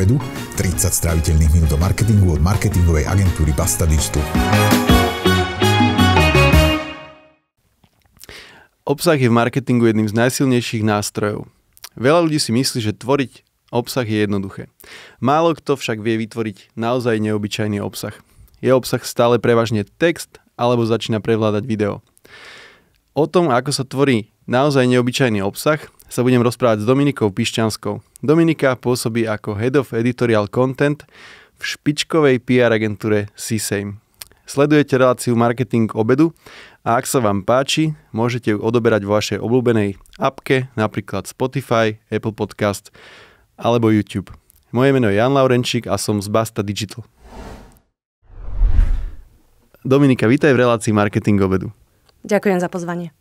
obedu, 30 stráviteľných minút do marketingu od marketingovej agentúry Basta Digital. Obsah je v marketingu jedným z najsilnejších nástrojov. Veľa ľudí si myslí, že tvoriť obsah je jednoduché. Málo kto však vie vytvoriť naozaj neobyčajný obsah. Je obsah stále prevažne text alebo začína prevládať video. O tom, ako sa tvorí naozaj neobyčajný obsah, sa budem rozprávať s Dominikou Pišťanskou. Dominika pôsobí ako Head of Editorial Content v špičkovej PR agentúre CSAME. Sledujete reláciu Marketing obedu a ak sa vám páči, môžete ju odoberať vo vašej obľúbenej appke, napríklad Spotify, Apple Podcast alebo YouTube. Moje meno je Jan Laurenčík a som z Basta Digital. Dominika, vítaj v relácii Marketing obedu. Ďakujem za pozvanie.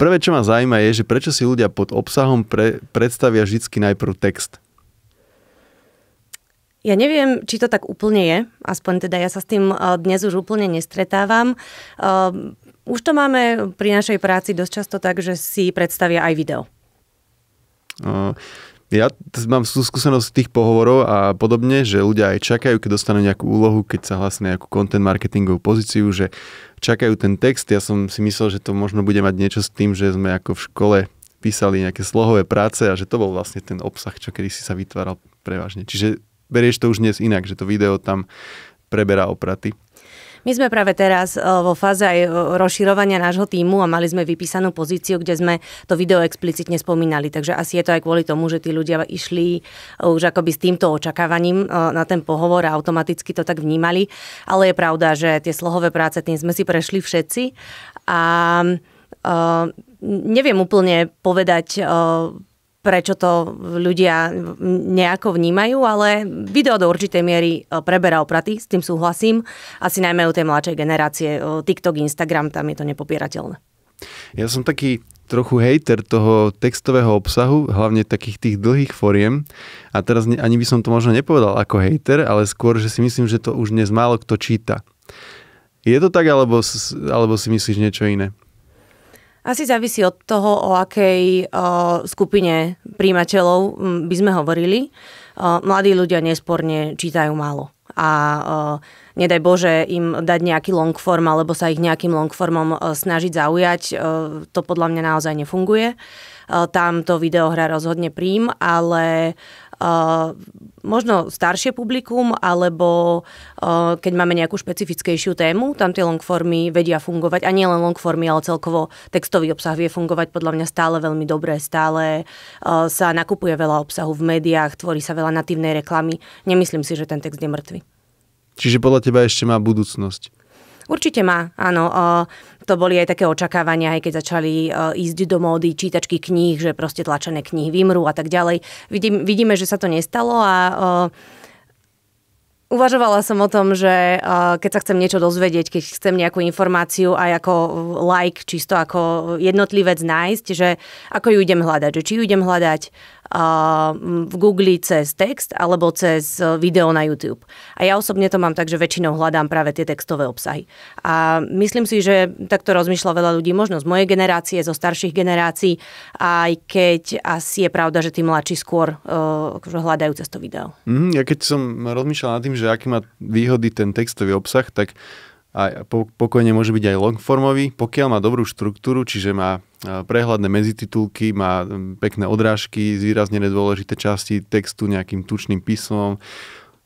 Prvé, čo ma zaujíma, je, že prečo si ľudia pod obsahom pre, predstavia vždy najprv text. Ja neviem, či to tak úplne je, aspoň teda ja sa s tým eh, dnes už úplne nestretávam. Eh, už to máme pri našej práci dosť často tak, že si predstavia aj video. Eh, ja mám skúsenosť tých pohovorov a podobne, že ľudia aj čakajú, keď dostanú nejakú úlohu, keď sa hlasne nejakú content marketingovú pozíciu, že čakajú ten text. Ja som si myslel, že to možno bude mať niečo s tým, že sme ako v škole písali nejaké slohové práce a že to bol vlastne ten obsah, čo kedy si sa vytváral prevažne. Čiže berieš to už dnes inak, že to video tam preberá opraty. My sme práve teraz e, vo fáze aj e, rozširovania nášho týmu a mali sme vypísanú pozíciu, kde sme to video explicitne spomínali. Takže asi je to aj kvôli tomu, že tí ľudia išli e, už akoby s týmto očakávaním na ten pohovor a automaticky to tak vnímali. Ale je pravda, že tie slohové práce, tým sme si prešli všetci. A Uh, neviem úplne povedať, uh, prečo to ľudia nejako vnímajú, ale video do určitej miery e, preberá opraty, s tým súhlasím. Asi najmä u tej mladšej generácie. E, TikTok, Instagram, tam je to nepopierateľné. Ja som taký trochu hejter toho textového obsahu, hlavne takých tých dlhých foriem. A teraz ani by som to možno nepovedal ako hejter, ale skôr, že si myslím, že to už dnes málo kto číta. Je to tak, alebo, alebo si myslíš niečo iné? Asi závisí od toho, o akej o, skupine príjimateľov by sme hovorili. O, mladí ľudia nesporne čítajú málo a o, nedaj Bože im dať nejaký longform alebo sa ich nejakým longformom snažiť zaujať, to podľa mňa naozaj nefunguje. Tam to videohra rozhodne príjm, ale Eh, možno staršie publikum, alebo eh, keď máme nejakú špecifickejšiu tému, tam tie longformy vedia fungovať a nie len longformy, ale celkovo textový obsah vie fungovať podľa mňa stále veľmi dobre, stále eh, sa nakupuje veľa obsahu v médiách, tvorí sa veľa natívnej reklamy. Nemyslím si, že ten text je mŕtvy. Čiže podľa teba ešte má budúcnosť? Určite má, áno. To boli aj také očakávania, aj keď začali e, ísť do módy čítačky kníh, že proste tlačené knihy vymrú a tak ďalej. Vidím, vidíme, že sa to nestalo a e, Uvažovala som o tom, že e, keď sa chcem niečo dozvedieť, keď chcem nejakú informáciu aj ako like, čisto ako jednotlivec nájsť, že ako ju idem hľadať, že či ju idem hľadať v Google cez text alebo cez e, video na YouTube. A ja osobne to mám tak, že väčšinou hľadám práve tie textové obsahy. A myslím si, že takto rozmýšľa veľa ľudí, možno z mojej generácie, zo starších generácií, aj keď asi je pravda, že tí mladší skôr uh, hľadajú cez to video. Mm, ja keď som rozmýšľal nad tým, že aký má výhody ten textový obsah, tak a pokojne môže byť aj longformový, pokiaľ má dobrú štruktúru, čiže má prehľadné medzititulky, má pekné odrážky, zvýraznené dôležité časti textu nejakým tučným písmom,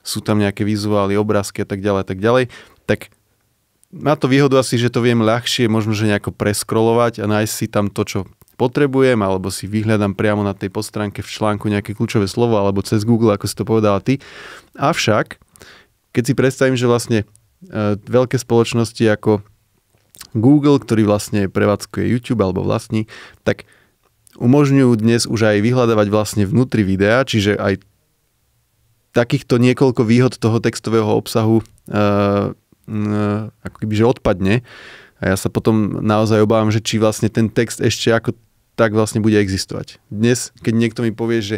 sú tam nejaké vizuály, obrázky a tak ďalej tak ďalej, tak má to výhodu asi, že to viem ľahšie možno, že nejako preskrolovať a nájsť si tam to, čo potrebujem, alebo si vyhľadám priamo na tej podstránke v článku nejaké kľúčové slovo, alebo cez Google, ako si to povedala ty. Avšak, keď si predstavím, že vlastne E, veľké spoločnosti ako Google, ktorý vlastne prevádzkuje YouTube alebo vlastní, tak umožňujú dnes už aj vyhľadávať vlastne vnútri videa, čiže aj takýchto niekoľko výhod toho textového obsahu e, e, ako keby, že odpadne. A ja sa potom naozaj obávam, že či vlastne ten text ešte ako tak vlastne bude existovať. Dnes, keď niekto mi povie, že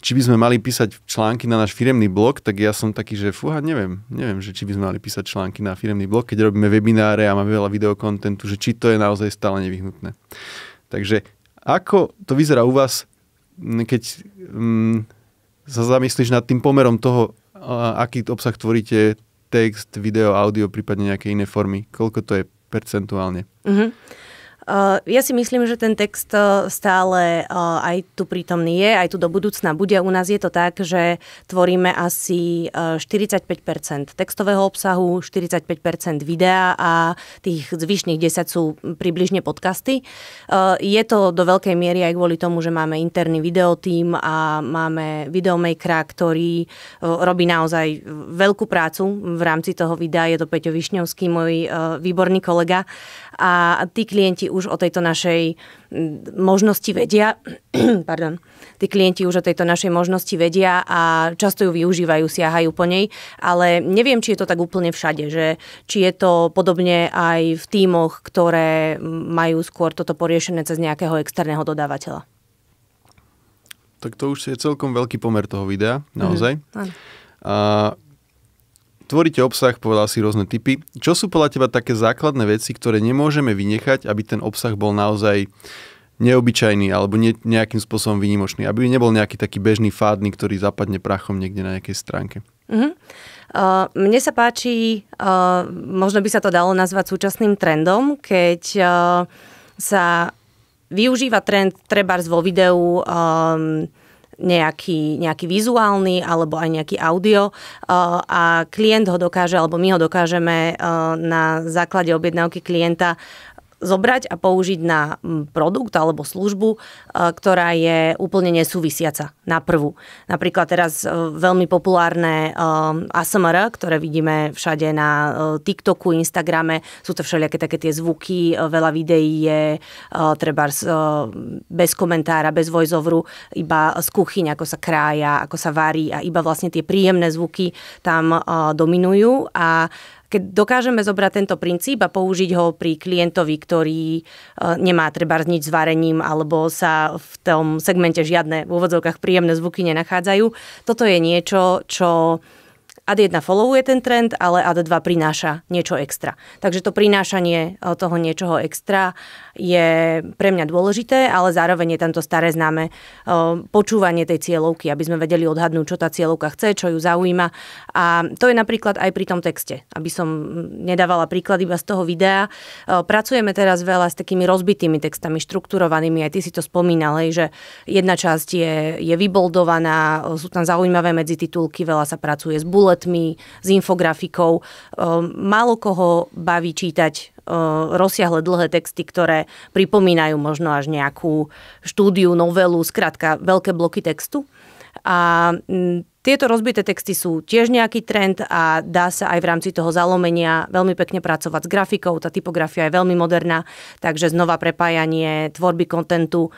či by sme mali písať články na náš firemný blog, tak ja som taký, že fúha, neviem, neviem, že či by sme mali písať články na firemný blog, keď robíme webináre a máme veľa videokontentu, že či to je naozaj stále nevyhnutné. Takže ako to vyzerá u vás, keď mm, sa zamyslíš nad tým pomerom toho, aký obsah tvoríte, text, video, audio, prípadne nejaké iné formy, koľko to je percentuálne? Mm-hmm. Eh, ja si myslím, že ten text eh, stále eh, aj tu prítomný je, aj tu do budúcna bude. U nás je to tak, že tvoríme asi 45 textového obsahu, 45 videa a tých zvyšných 10 sú približne podcasty. Je to do veľkej miery aj kvôli tomu, že máme interný videotím a máme videomakera, ktorý robí naozaj veľkú prácu v rámci toho videa. Je to Peťo Višňovský, môj výborný kolega. A tí klienti už už o tejto našej možnosti vedia, pardon, tí klienti už o tejto našej možnosti vedia a často ju využívajú, siahajú po nej, ale neviem, či je to tak úplne všade, že či je to podobne aj v týmoch, ktoré majú skôr toto poriešené cez nejakého externého dodávateľa. Tak to už je celkom veľký pomer toho videa, mhm. naozaj. Mm, áno. A Tvoríte obsah, povedal si rôzne typy. Čo sú podľa teba také základné veci, ktoré nemôžeme vynechať, aby ten obsah bol naozaj neobyčajný alebo ne, nejakým spôsobom výnimočný, aby nebol nejaký taký bežný fádny, ktorý zapadne prachom niekde na nejakej stránke. Mm-hmm. Uh, mne sa páči, uh, možno by sa to dalo nazvať súčasným trendom, keď uh, sa využíva trend trebárs vo videu um, nejaký, nejaký vizuálny alebo aj nejaký audio uh, a klient ho dokáže, alebo my ho dokážeme uh, na základe objednávky klienta zobrať a použiť na produkt alebo službu, e, ktorá je úplne nesúvisiaca na prvú. Napríklad teraz e, veľmi populárne e, ASMR, ktoré vidíme všade na TikToku, Instagrame, sú to všelijaké také tie zvuky, veľa videí je treba bez komentára, bez voiceoveru, iba z kuchyň, ako sa krája, ako sa varí a iba vlastne tie príjemné zvuky tam dominujú a keď dokážeme zobrať tento princíp a použiť ho pri klientovi, ktorý e, nemá treba nič s varením alebo sa v tom segmente žiadne v úvodzovkách príjemné zvuky nenachádzajú, toto je niečo, čo Ad 1 followuje ten trend, ale Ad 2 prináša niečo extra. Takže to prinášanie e, toho niečoho extra je pre mňa dôležité, ale zároveň je tam to staré známe e, počúvanie tej cieľovky, aby sme vedeli odhadnúť, čo tá cieľovka chce, čo ju zaujíma. A to je napríklad aj pri tom texte, aby som nedávala príklad iba z toho videa. E, pracujeme teraz veľa s takými rozbitými textami, štrukturovanými, aj ty si to spomínal, že jedna časť je, je vyboldovaná, sú tam zaujímavé medzititulky, veľa sa pracuje s bullet výletmi, s infografikou. Ehm, málo koho baví čítať ehm, rozsiahle dlhé texty, ktoré pripomínajú možno až nejakú štúdiu, novelu, skrátka veľké bloky textu. A tieto rozbité texty sú tiež nejaký trend a dá sa aj v rámci toho zalomenia veľmi pekne pracovať s grafikou. Tá typografia je veľmi moderná, takže znova prepájanie tvorby kontentu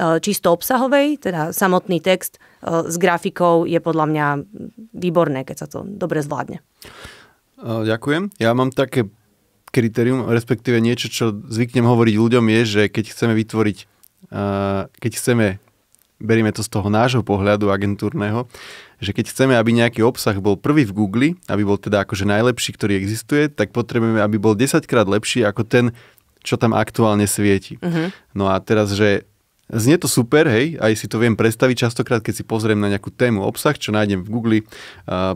E, čisto obsahovej, teda samotný text e, s grafikou je podľa mňa výborné, keď sa to dobre zvládne. E, ďakujem. Ja mám také kritérium, respektíve niečo, čo zvyknem hovoriť ľuďom je, že keď chceme vytvoriť, keď chceme, berieme to z toho nášho pohľadu agentúrneho, že keď chceme, aby nejaký obsah bol prvý v Google, aby bol teda akože najlepší, ktorý existuje, tak potrebujeme, aby bol 10 krát lepší ako ten, čo tam aktuálne svieti. Uh-huh. No a teraz, že Znie to super, hej, aj si to viem predstaviť častokrát, keď si pozriem na nejakú tému obsah, čo nájdem v Google,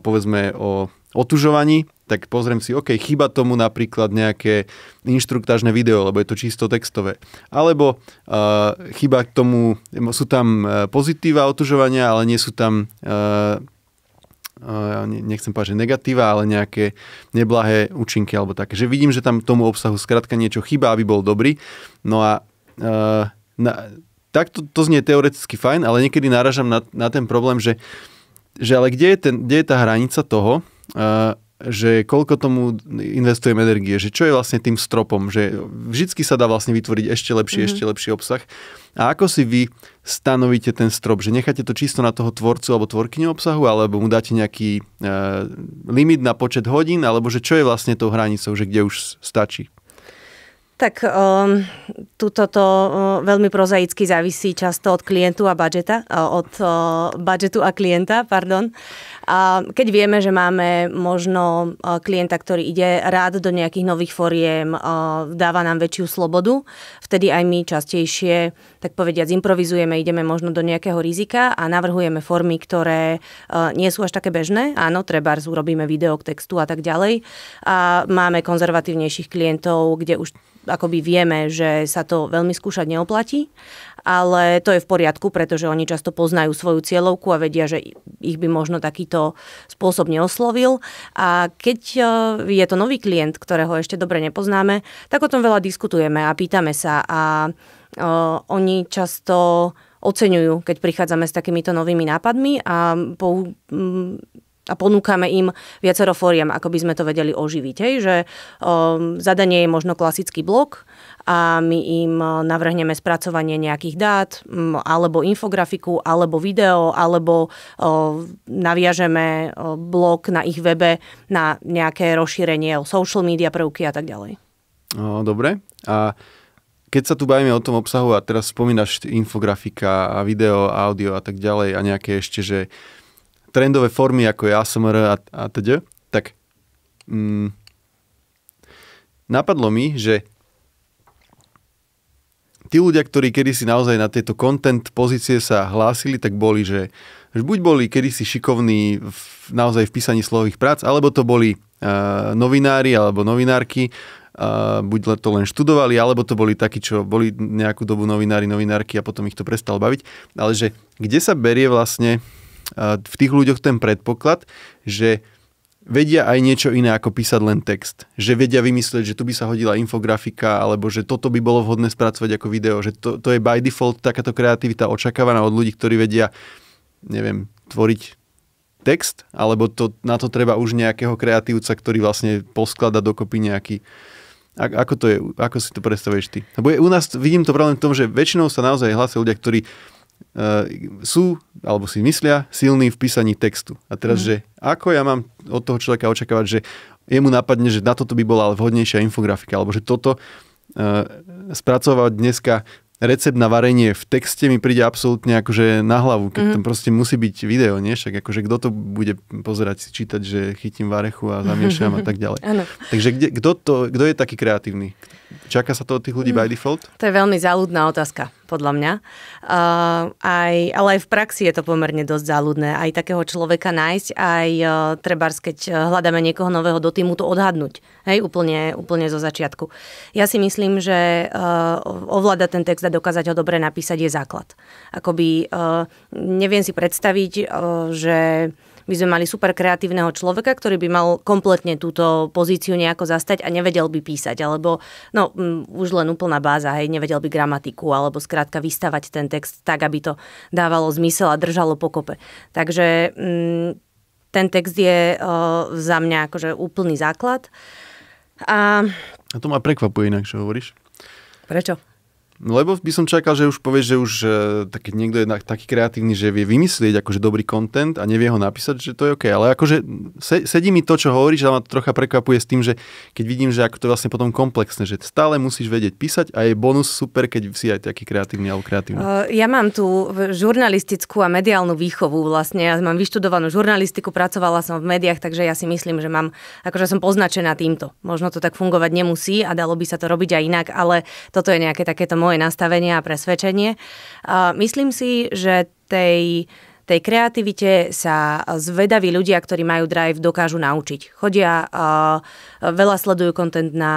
povedzme o otužovaní, tak pozriem si, OK, chyba tomu napríklad nejaké inštruktážne video, lebo je to čisto textové. Alebo uh, chyba k tomu, sú tam e, pozitíva otužovania, ale nie sú tam uh, nechcem povedať, že negatíva, ale nejaké neblahé účinky alebo také. Že vidím, že tam tomu obsahu skrátka niečo chyba, aby bol dobrý. No a uh, na, tak to, to znie teoreticky fajn, ale niekedy náražam na, na ten problém, že, že ale kde je, ten, kde je tá hranica toho, uh, že koľko tomu investujem energie, že čo je vlastne tým stropom, že vždy sa dá vlastne vytvoriť ešte lepší, mm-hmm. ešte lepší obsah. A ako si vy stanovíte ten strop, že necháte to čisto na toho tvorcu alebo tvorkyňu obsahu, alebo mu dáte nejaký e, uh, limit na počet hodín, alebo že čo je vlastne tou hranicou, že kde už stačí? Tak um, tuto to um, veľmi prozaicky závisí často od klientu a budžeta, od uh, budžetu a klienta, pardon. A keď vieme, že máme možno uh, klienta, ktorý ide rád do nejakých nových foriem, uh, dáva nám väčšiu slobodu, vtedy aj my častejšie tak povediať, improvizujeme, ideme možno do nejakého rizika a navrhujeme formy, ktoré e, nie sú až také bežné. Áno, treba urobíme video k textu a tak ďalej. A máme konzervatívnejších klientov, kde už akoby vieme, že sa to veľmi skúšať neoplatí, ale to je v poriadku, pretože oni často poznajú svoju cieľovku a vedia, že ich by možno takýto spôsob neoslovil. A keď e, je to nový klient, ktorého ešte dobre nepoznáme, tak o tom veľa diskutujeme a pýtame sa a oni často oceňujú, keď prichádzame s takýmito novými nápadmi a, po, mm, a ponúkame im viacero fóriem, ako by sme to vedeli oživiť. Hej, že um, zadanie je možno klasický blok a my im navrhneme spracovanie nejakých dát, mm, alebo infografiku, alebo video, alebo o, naviažeme blok na ich webe na nejaké rozšírenie o social media prvky a tak ďalej. dobre. A keď sa tu bavíme o tom obsahu a teraz spomínaš infografika a video, audio a tak ďalej a nejaké ešte, že trendové formy ako je ASMR a, a teď, tak mm, napadlo mi, že tí ľudia, ktorí kedysi naozaj na tieto content pozície sa hlásili, tak boli, že, že buď boli kedysi šikovní v, naozaj v písaní slových prác, alebo to boli uh, novinári alebo novinárky, a buď to len študovali, alebo to boli takí, čo boli nejakú dobu novinári, novinárky a potom ich to prestalo baviť. Ale že kde sa berie vlastne v tých ľuďoch ten predpoklad, že vedia aj niečo iné ako písať len text. Že vedia vymyslieť, že tu by sa hodila infografika, alebo že toto by bolo vhodné spracovať ako video. Že to, to je by default takáto kreativita očakávaná od ľudí, ktorí vedia, neviem, tvoriť text, alebo to, na to treba už nejakého kreatívca, ktorý vlastne posklada dokopy nejaký a, ako, to je, ako si to predstavuješ ty? Lebo je, u nás vidím to problém v tom, že väčšinou sa naozaj hlásia ľudia, ktorí uh, sú, alebo si myslia, silní v písaní textu. A teraz, mm. že ako ja mám od toho človeka očakávať, že jemu napadne, že na toto by bola vhodnejšia infografika, alebo že toto uh, spracovať dneska recept na varenie v texte mi príde absolútne akože na hlavu, keď mm. tam mhm. proste musí byť video, nie? Však akože kto to bude pozerať, si čítať, že chytím varechu a zamiešam a tak ďalej. Ano. Takže kde, kto, to, kto je taký kreatívny? Čaká sa to od tých ľudí mm. by default? To je veľmi záľudná otázka podľa mňa. Uh, aj, ale aj v praxi je to pomerne dosť záľudné. Aj takého človeka nájsť, aj uh, trebárs, keď uh, hľadáme niekoho nového do týmu, to odhadnúť. Hej, úplne, úplne zo začiatku. Ja si myslím, že uh, ovládať ten text a dokázať ho dobre napísať je základ. Akoby uh, neviem si predstaviť, uh, že by sme mali super kreatívneho človeka, ktorý by mal kompletne túto pozíciu nejako zastať a nevedel by písať, alebo no, už len úplná báza, hej, nevedel by gramatiku, alebo skrátka vystavať ten text tak, aby to dávalo zmysel a držalo pokope. Takže ten text je za mňa akože úplný základ. A... a to ma prekvapuje inak, čo hovoríš. Prečo? Lebo by som čakal, že už povieš, že už e, tak, keď niekto je taký kreatívny, že vie vymyslieť akože dobrý content a nevie ho napísať, že to je OK. Ale akože sedí mi to, čo hovoríš, ale ma to trocha prekvapuje s tým, že keď vidím, že ako to je vlastne potom komplexné, že stále musíš vedieť písať a je bonus super, keď si aj taký kreatívny alebo kreatívny. E, ja mám tu žurnalistickú a mediálnu výchovu vlastne. Ja mám vyštudovanú žurnalistiku, pracovala som v médiách, takže ja si myslím, že mám, akože som poznačená týmto. Možno to tak fungovať nemusí a dalo by sa to robiť aj inak, ale toto je nejaké takéto moje nastavenie a presvedčenie. Myslím si, že tej tej kreativite sa zvedaví ľudia, ktorí majú drive, dokážu naučiť. Chodia, veľa sledujú kontent na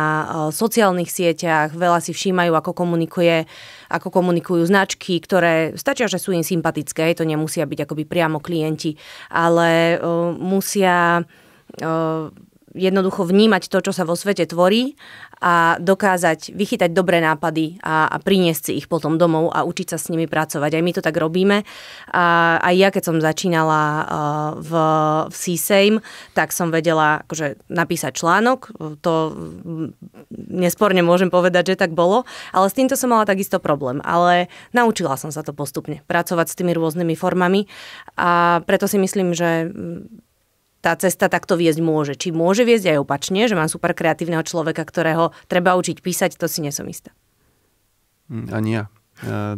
sociálnych sieťach, veľa si všímajú, ako, komunikuje, ako komunikujú značky, ktoré stačia, že sú im sympatické, to nemusia byť akoby priamo klienti, ale musia jednoducho vnímať to, čo sa vo svete tvorí a dokázať vychytať dobré nápady a, a priniesť si ich potom domov a učiť sa s nimi pracovať. Aj my to tak robíme. A aj ja, keď som začínala v, v CSAME, tak som vedela akože, napísať článok. To mm, nesporne môžem povedať, že tak bolo. Ale s týmto som mala takisto problém. Ale naučila som sa to postupne. Pracovať s tými rôznymi formami. A preto si myslím, že mm, tá cesta takto viesť môže. Či môže viesť aj opačne, že mám super kreatívneho človeka, ktorého treba učiť písať, to si nesom istá. Hm, ani ja. ja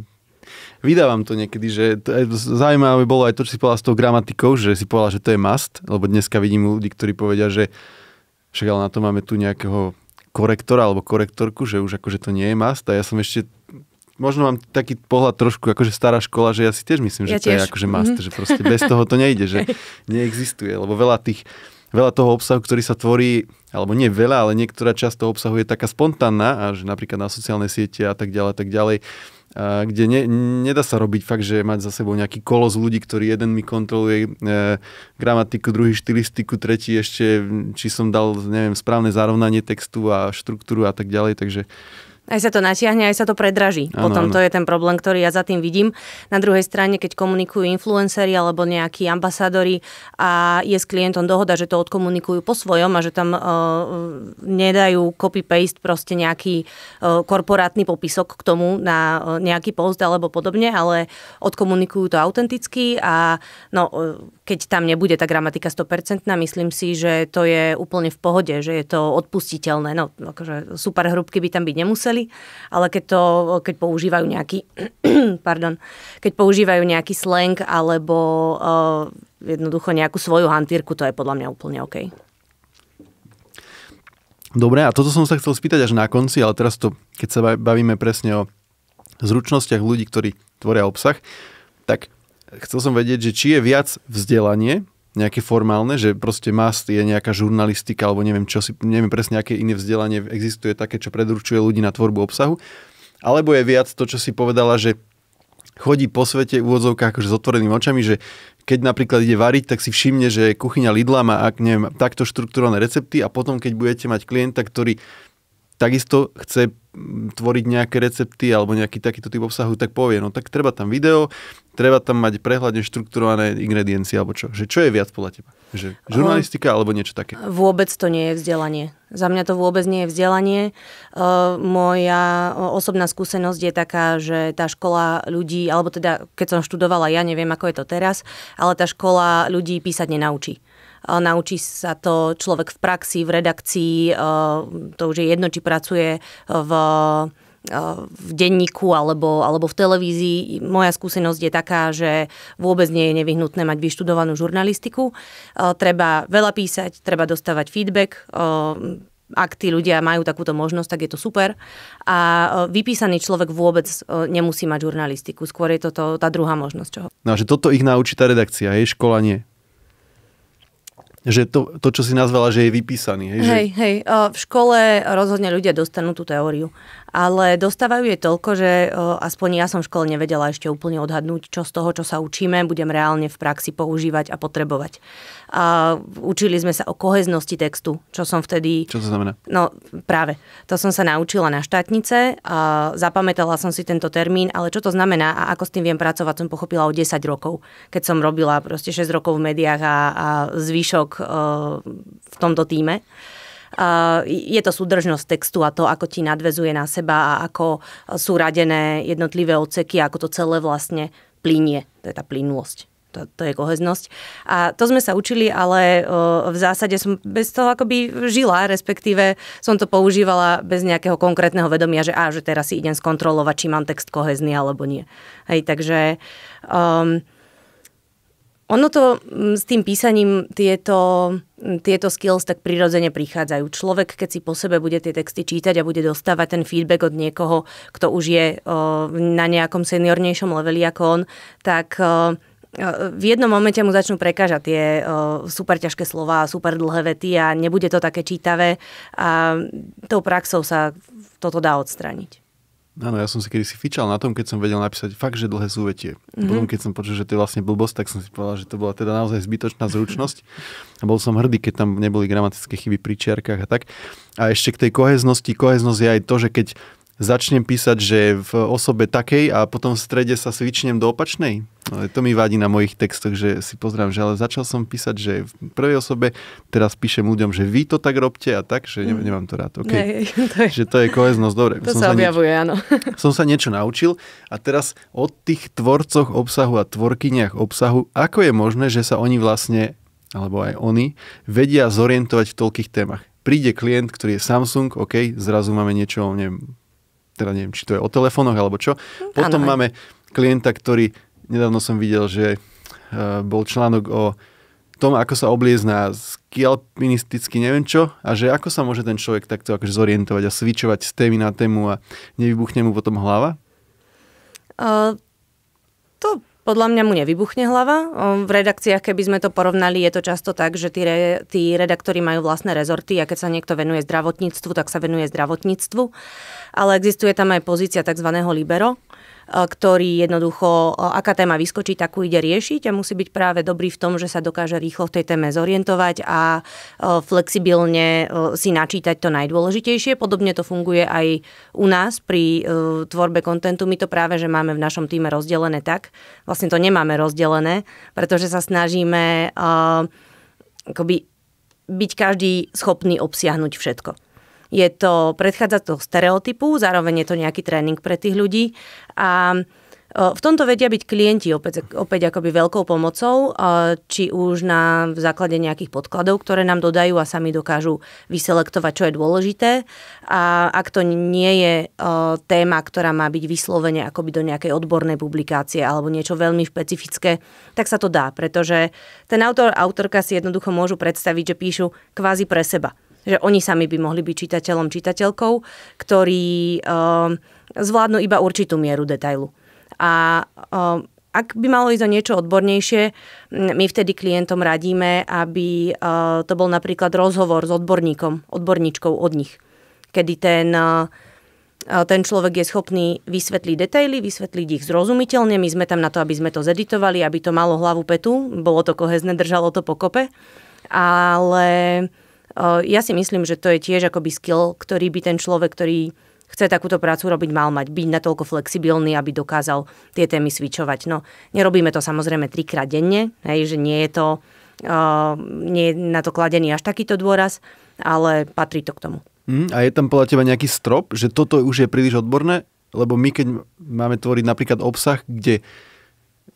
vydávam to niekedy, že to, zaujímavé bolo aj to, čo si povedala s tou gramatikou, že si povedala, že to je must, lebo dneska vidím ľudí, ktorí povedia, že však ale na to máme tu nejakého korektora alebo korektorku, že už akože to nie je must a ja som ešte možno mám taký pohľad trošku akože stará škola, že ja si tiež myslím, ja že tiež. to je akože master, mm-hmm. že proste bez toho to nejde, že neexistuje, lebo veľa tých veľa toho obsahu, ktorý sa tvorí, alebo nie veľa, ale niektorá časť toho obsahu je taká spontánna, až že napríklad na sociálne siete a tak ďalej, tak ďalej, a kde ne, nedá sa robiť fakt, že mať za sebou nejaký kolos ľudí, ktorý jeden mi kontroluje e, gramatiku, druhý štilistiku, tretí ešte, či som dal, neviem, správne zarovnanie textu a štruktúru a tak ďalej, takže aj sa to natiahne, aj sa to predraží. Ano, Potom ano. to je ten problém, ktorý ja za tým vidím. Na druhej strane, keď komunikujú influenceri alebo nejakí ambasádori a je s klientom dohoda, že to odkomunikujú po svojom a že tam uh, nedajú copy-paste proste nejaký uh, korporátny popisok k tomu na uh, nejaký post alebo podobne, ale odkomunikujú to autenticky a no, uh, keď tam nebude tá gramatika 100%, myslím si, že to je úplne v pohode, že je to odpustiteľné. No, akože super hrubky by tam byť nemuseli, nevedeli, ale keď, to, keď používajú nejaký pardon, keď používajú nejaký slang alebo uh, jednoducho nejakú svoju hantírku, to je podľa mňa úplne OK. Dobre, a toto som sa chcel spýtať až na konci, ale teraz to, keď sa bavíme presne o zručnostiach ľudí, ktorí tvoria obsah, tak chcel som vedieť, že či je viac vzdelanie nejaké formálne, že proste MAST je nejaká žurnalistika alebo neviem čo si, neviem presne aké iné vzdelanie existuje také, čo predurčuje ľudí na tvorbu obsahu. Alebo je viac to, čo si povedala, že chodí po svete v úvodzovkách akože s otvorenými očami, že keď napríklad ide variť, tak si všimne, že kuchyňa Lidla má ak neviem, takto štruktúrované recepty a potom, keď budete mať klienta, ktorý takisto chce mm, tvoriť nejaké recepty alebo nejaký takýto typ obsahu, tak povie, no tak treba tam video, treba tam mať prehľadne štrukturované ingrediencie alebo čo. Že čo je viac podľa teba? Že žurnalistika alebo niečo také? Vôbec to nie je vzdelanie. Za mňa to vôbec nie je vzdelanie. E, moja osobná skúsenosť je taká, že tá škola ľudí, alebo teda keď som študovala, ja neviem ako je to teraz, ale tá škola ľudí písať nenaučí naučí sa to človek v praxi, v redakcii, e, to už je jedno, či pracuje v e, v denníku alebo, alebo v televízii. Moja skúsenosť je taká, že vôbec nie je nevyhnutné mať vyštudovanú žurnalistiku. E, treba veľa písať, treba dostávať feedback, ak tí ľudia majú takúto možnosť, tak je to super. A vypísaný človek vôbec nemusí mať žurnalistiku. Skôr je to, to tá druhá možnosť. Čoho. No a že toto ich naučí tá redakcia, jej školanie že to, to, čo si nazvala, že je vypísaný. Hej, hej, že... hej, v škole rozhodne ľudia dostanú tú teóriu, ale dostávajú je toľko, že aspoň ja som v škole nevedela ešte úplne odhadnúť, čo z toho, čo sa učíme, budem reálne v praxi používať a potrebovať. A učili sme sa o koheznosti textu, čo som vtedy... Čo to znamená? No práve, to som sa naučila na štátnice a zapamätala som si tento termín, ale čo to znamená a ako s tým viem pracovať, som pochopila o 10 rokov, keď som robila proste 6 rokov v médiách a, a zvyšok e, v tomto týme je to súdržnosť textu a to, ako ti nadvezuje na seba a ako sú radené jednotlivé odseky, ako to celé vlastne plinie. To je tá plynulosť to, to je koheznosť. A to sme sa učili, ale v zásade som bez toho akoby žila, respektíve som to používala bez nejakého konkrétneho vedomia, že á, že teraz si idem skontrolovať, či mám text kohezný alebo nie. Hej, takže um, ono to mm, s tým písaním tieto, mm, tieto skills tak prirodzene prichádzajú. Človek, keď si po sebe bude tie texty čítať a bude dostávať ten feedback od niekoho, kto už je na nejakom seniornejšom leveli ako on, tak v jednom momente mu začnú prekážať tie super ťažké slova, super dlhé vety a nebude to také čítavé a tou praxou sa toto dá odstraniť. Áno, ja som si kedysi fičal na tom, keď som vedel napísať fakt, že dlhé súvetie. Mm-hmm. Potom, mhm. keď som počul, že to je vlastne blbosť, tak som si povedal, že to bola teda naozaj zbytočná zručnosť. A bol som hrdý, keď tam neboli gramatické chyby pri čiarkách a tak. A ešte k tej koheznosti. Koheznosť je aj to, že keď začnem písať, že v osobe takej a potom v strede sa svičnem do opačnej. No, to mi vadí na mojich textoch, že si pozrám, že ale začal som písať, že v prvej osobe teraz píšem ľuďom, že vy to tak robte a tak, že mm. nemám to rád. Okay. Hej, to je... Že to je koheznosť, dobre. To som sa objavuje, niečo, áno. Som sa niečo naučil a teraz o tých tvorcoch obsahu a tvorkyniach obsahu, ako je možné, že sa oni vlastne alebo aj oni, vedia zorientovať v toľkých témach. Príde klient, ktorý je Samsung, OK, zrazu máme niečo, neviem, teda neviem, či to je o telefónoch alebo čo. Hm, potom ano, máme klienta, ktorý, nedávno som videl, že eh, bol článok o tom, ako sa obliezná skialpinisticky alpinisticky neviem čo a že ako sa môže ten človek takto akože zorientovať a svičovať z témy na tému a nevybuchne mu potom hlava? Uh, to podľa mňa mu nevybuchne hlava. V redakciách, keby sme to porovnali, je to často tak, že tí, re, tí redaktori majú vlastné rezorty a keď sa niekto venuje zdravotníctvu, tak sa venuje zdravotníctvu. Ale existuje tam aj pozícia tzv. libero, E, ktorý jednoducho, e, aká téma vyskočí, takú ide riešiť a musí byť práve dobrý v tom, že sa dokáže rýchlo v tej téme zorientovať a e, flexibilne si načítať to najdôležitejšie. Podobne to funguje aj u nás pri tvorbe kontentu. My to práve, že máme v našom týme rozdelené tak, vlastne to nemáme rozdelené, pretože sa snažíme akoby byť každý schopný obsiahnuť všetko. Je to, predchádza toho stereotypu, zároveň je to nejaký tréning pre tých ľudí a v tomto vedia byť klienti opäť, opäť akoby veľkou pomocou, či už na základe nejakých podkladov, ktoré nám dodajú a sami dokážu vyselektovať, čo je dôležité. A ak to nie je téma, ktorá má byť vyslovene akoby do nejakej odbornej publikácie alebo niečo veľmi špecifické, tak sa to dá, pretože ten autor, autorka si jednoducho môžu predstaviť, že píšu kvázi pre seba že oni sami by mohli byť čitateľom, čitateľkou, ktorí um, zvládnu iba určitú mieru detailu. A ehm, ak by malo ísť o niečo odbornejšie, my vtedy klientom radíme, aby uh, to bol napríklad rozhovor s odborníkom, odborníčkou od nich. Kedy ten uh, ten človek je schopný vysvetliť detaily, vysvetliť ich zrozumiteľne. My sme tam na to, aby sme to zeditovali, aby to malo hlavu petu. Bolo to kohezne, držalo to pokope. Ale Eh, ja si myslím, že to je tiež akoby skill, ktorý by ten človek, ktorý chce takúto prácu robiť, mal mať, byť natoľko flexibilný, aby dokázal tie témy svičovať. No, nerobíme to samozrejme trikrát denne, hej, že nie je to, uh, nie je na to kladený až takýto dôraz, ale patrí to k tomu. Mm, a je tam podľa teba nejaký strop, že toto už je príliš odborné? Lebo my, keď máme tvoriť napríklad obsah, kde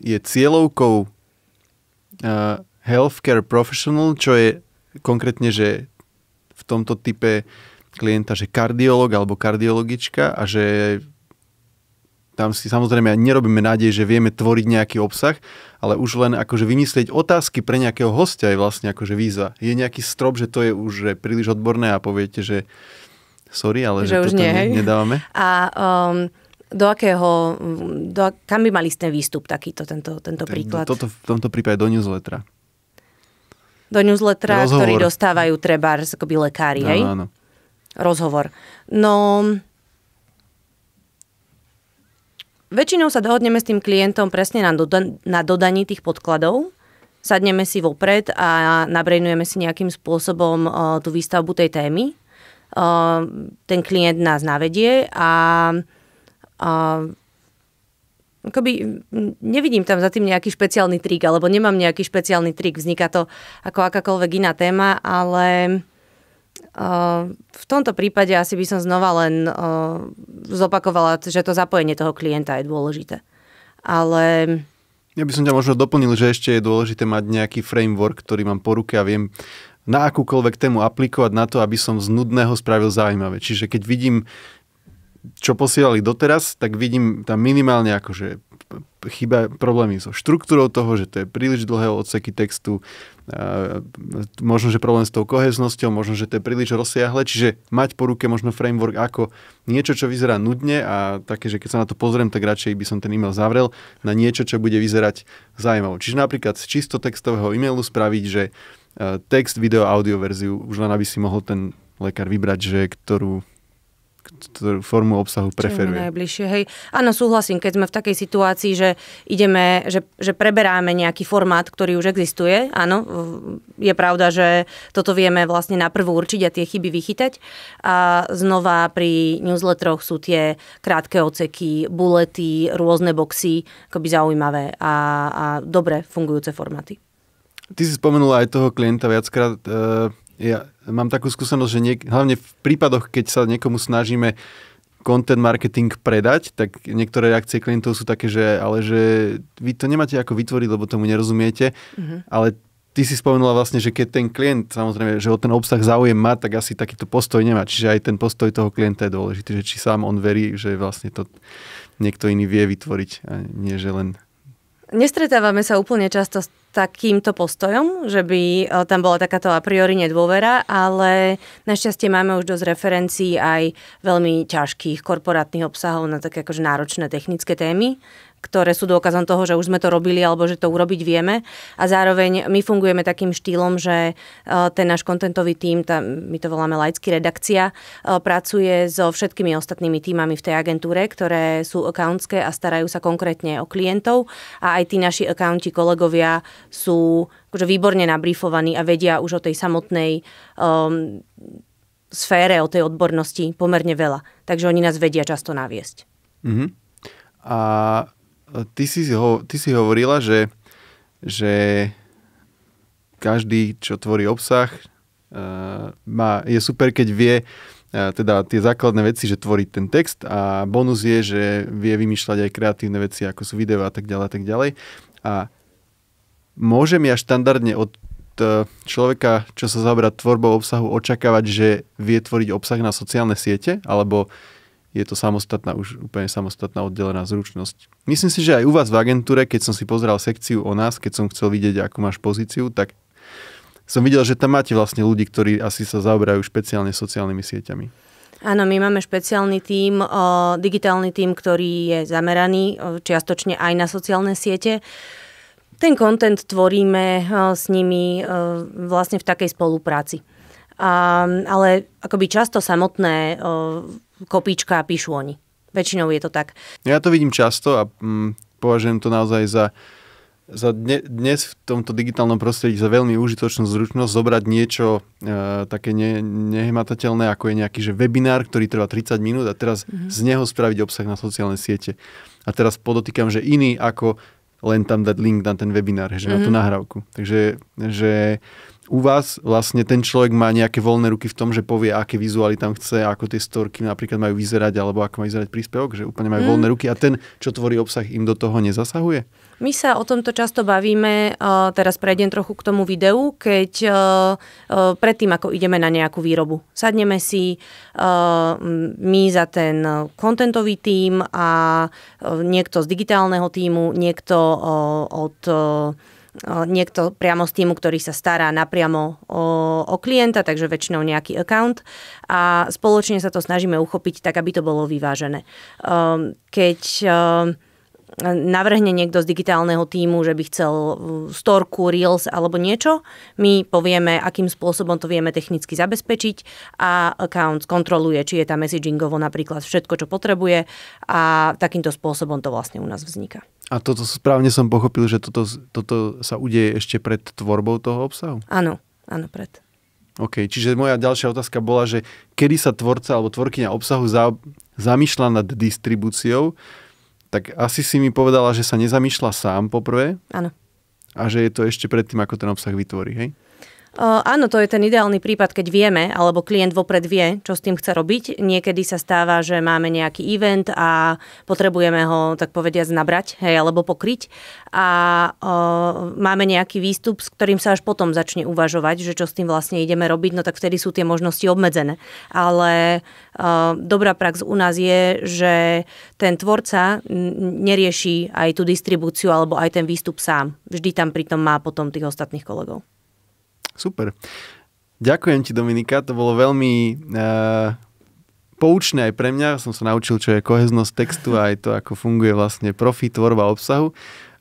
je cieľovkou uh, healthcare professional, čo je konkrétne, že v tomto type klienta, že kardiolog alebo kardiologička a že tam si samozrejme nerobíme nádej, že vieme tvoriť nejaký obsah, ale už len akože vymyslieť otázky pre nejakého hostia je vlastne akože výzva. Je nejaký strop, že to je už že príliš odborné a poviete, že sorry, ale že, že už toto nie, nedávame. A um, do akého, do, kam by mal ísť ten výstup takýto, tento, tento príklad? Toto v tomto prípade do newslettera do newslettera, Rozhovor. ktorý dostávajú treba akoby lekári, no, hej? Áno. Rozhovor. No, väčšinou sa dohodneme s tým klientom presne na, doda- na dodaní tých podkladov. Sadneme si vopred a nabrejnujeme si nejakým spôsobom uh, tú výstavbu tej témy. Uh, ten klient nás navedie a uh, akoby nevidím tam za tým nejaký špeciálny trik, alebo nemám nejaký špeciálny trik, vzniká to ako akákoľvek iná téma, ale e, v tomto prípade asi by som znova len e, zopakovala, že to zapojenie toho klienta je dôležité. Ale... Ja by som ťa možno doplnil, že ešte je dôležité mať nejaký framework, ktorý mám po ruke a viem na akúkoľvek tému aplikovať na to, aby som z nudného spravil zaujímavé. Čiže keď vidím čo posielali doteraz, tak vidím tam minimálne akože chyba, problémy so štruktúrou toho, že to je príliš dlhé odseky textu, možno, že problém s tou koheznosťou, možno, že to je príliš rozsiahle, čiže mať po ruke možno framework ako niečo, čo vyzerá nudne a také, že keď sa na to pozriem, tak radšej by som ten e-mail zavrel na niečo, čo bude vyzerať zaujímavo. Čiže napríklad z čisto textového e-mailu spraviť, že e, text, video, audio verziu, už len aby si mohol ten lekár vybrať, že ktorú ktorú formu obsahu preferuje. Čo najbližšie, hej. Áno, súhlasím, keď sme v takej situácii, že ideme, že, že preberáme nejaký formát, ktorý už existuje, áno, je pravda, že toto vieme vlastne na prvú určiť a tie chyby vychytať. A znova pri newsletteroch sú tie krátke oceky, bulety, rôzne boxy, akoby zaujímavé a, a dobre fungujúce formáty. Ty si spomenula aj toho klienta viackrát. E, ja, mám takú skúsenosť, že niek- hlavne v prípadoch, keď sa niekomu snažíme content marketing predať, tak niektoré reakcie klientov sú také, že ale že vy to nemáte ako vytvoriť, lebo tomu nerozumiete, mm-hmm. ale ty si spomenula vlastne, že keď ten klient samozrejme, že o ten obsah záujem má, tak asi takýto postoj nemá. Čiže aj ten postoj toho klienta je dôležitý, že či sám on verí, že vlastne to niekto iný vie vytvoriť a nie, že len Nestretávame sa úplne často s takýmto postojom, že by e, tam bola takáto a priori nedôvera, ale našťastie máme už dosť referencií aj veľmi ťažkých korporátnych obsahov na také akože náročné technické témy, ktoré sú dôkazom toho, že už sme to robili alebo že to urobiť vieme. A zároveň my fungujeme takým štýlom, že e, ten náš kontentový tím, tá, my to voláme laický redakcia, e, pracuje so všetkými ostatnými týmami v tej agentúre, ktoré sú accountské a starajú sa konkrétne o klientov. A aj tí naši accounti kolegovia sú akože výborne nabrífovaní a vedia už o tej samotnej um, sfére, o tej odbornosti pomerne veľa. Takže oni nás vedia často naviesť. Mm-hmm. A e, ty si, ho, ty si hovorila, že, že každý, čo tvorí obsah, uh, má, je super, keď vie e, teda tie základné veci, že tvorí ten text a bonus je, že vie vymýšľať aj kreatívne veci, ako sú videá a tak ďalej a tak ďalej. A Môžem ja štandardne od e, človeka, čo sa zaoberá tvorbou obsahu, očakávať, že vie tvoriť obsah na sociálne siete? Alebo je to samostatná, už úplne samostatná oddelená zručnosť? Myslím si, že aj u vás v agentúre, keď som si pozeral sekciu o nás, keď som chcel vidieť, akú máš pozíciu, tak som videl, že tam máte vlastne ľudí, ktorí asi sa zaoberajú špeciálne sociálnymi sieťami. Áno, my máme špeciálny tím, digitálny tím, ktorý je zameraný čiastočne aj na sociálne siete. Ten kontent tvoríme eh, s nimi eh, vlastne v takej spolupráci. Ale akoby často samotné eh, kopíčka píšu oni. Väčšinou je to tak. Ja to vidím často a mm, považujem to naozaj za za dne, dnes v tomto digitálnom prostredí za veľmi užitočnú zručnosť zobrať niečo e, také ne, nehmatateľné, ako je nejaký že webinár, ktorý trvá 30 minút a teraz mm-hmm. z neho spraviť obsah na sociálne siete. A teraz podotýkam, že iný ako len tam dať link na ten webinár, že mm-hmm. na tú mhm. nahrávku. Takže že u vás vlastne ten človek má nejaké voľné ruky v tom, že povie, aké vizuály tam chce, ako tie storky napríklad majú vyzerať, alebo ako má vyzerať príspevok, že úplne majú mm. voľné ruky a ten, čo tvorí obsah, im do toho nezasahuje? My sa o tomto často bavíme, teraz prejdem trochu k tomu videu, keď predtým, ako ideme na nejakú výrobu. Sadneme si my za ten kontentový tím a niekto z digitálneho týmu, niekto od niekto priamo z týmu, ktorý sa stará napriamo o, o klienta, takže väčšinou nejaký account a spoločne sa to snažíme uchopiť tak, aby to bolo vyvážené. Keď navrhne niekto z digitálneho týmu, že by chcel mm, storku, reels alebo niečo, my povieme, akým spôsobom to vieme technicky zabezpečiť a account kontroluje, či je tam messagingovo napríklad všetko, čo potrebuje a takýmto spôsobom to vlastne u nás vzniká. A toto správne som pochopil, že toto, toto sa udeje ešte pred tvorbou toho obsahu? Áno, áno, pred. OK, čiže moja ďalšia otázka bola, že kedy sa tvorca alebo tvorkyňa obsahu za, zamýšľa nad distribúciou, tak asi si mi povedala, že sa nezamýšľa sám poprvé. Áno. A že je to ešte predtým, ako ten obsah vytvorí, hej? Eh, áno, to je ten ideálny prípad, keď vieme, alebo klient vopred vie, čo s tým chce robiť. Niekedy sa stáva, že máme nejaký event a potrebujeme ho, tak povediať, nabrať, hej, alebo pokryť. A o, eh, máme nejaký výstup, s ktorým sa až potom začne uvažovať, že čo s tým vlastne ideme robiť, no tak vtedy sú tie možnosti obmedzené. Ale o, eh, dobrá prax u nás je, že ten tvorca nerieši aj tú distribúciu alebo aj ten výstup sám. Vždy tam pritom má potom tých ostatných kolegov. Super. Ďakujem ti, Dominika, to bolo veľmi uh, poučné aj pre mňa. Som sa naučil, čo je koheznosť textu a aj to, ako funguje vlastne profi, tvorba obsahu.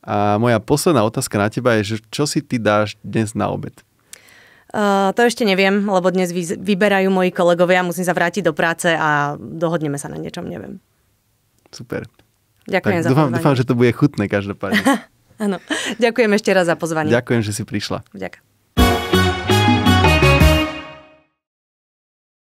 A moja posledná otázka na teba je, že čo si ty dáš dnes na obed? Uh, to ešte neviem, lebo dnes vy, vyberajú moji kolegovia, musím sa vrátiť do práce a dohodneme sa na niečom, neviem. Super. Ďakujem tak, za dúfam, pozvanie. Dúfam, že to bude chutné každopádne. Áno. Ďakujem ešte raz za pozvanie. Ďakujem, že si prišla. Ďakujem.